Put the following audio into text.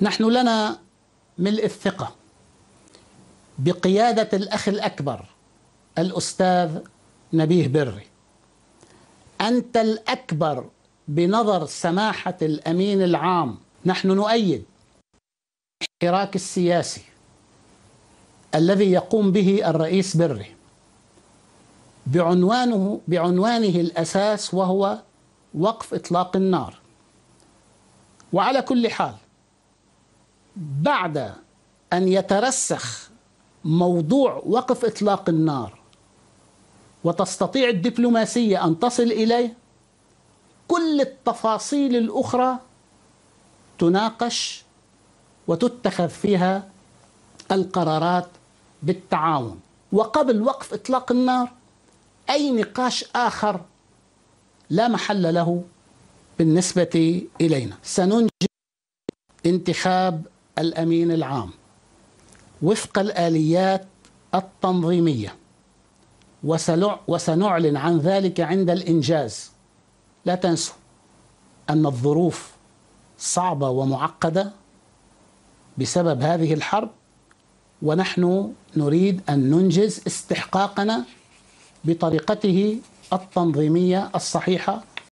نحن لنا ملء الثقة بقيادة الأخ الأكبر الأستاذ نبيه بري أنت الأكبر بنظر سماحة الأمين العام نحن نؤيد الحراك السياسي الذي يقوم به الرئيس بري بعنوانه بعنوانه الأساس وهو وقف إطلاق النار وعلى كل حال بعد ان يترسخ موضوع وقف اطلاق النار وتستطيع الدبلوماسيه ان تصل اليه كل التفاصيل الاخرى تناقش وتتخذ فيها القرارات بالتعاون وقبل وقف اطلاق النار اي نقاش اخر لا محل له بالنسبه الينا سننجي انتخاب الامين العام وفق الاليات التنظيميه وسنعلن عن ذلك عند الانجاز لا تنسوا ان الظروف صعبه ومعقده بسبب هذه الحرب ونحن نريد ان ننجز استحقاقنا بطريقته التنظيميه الصحيحه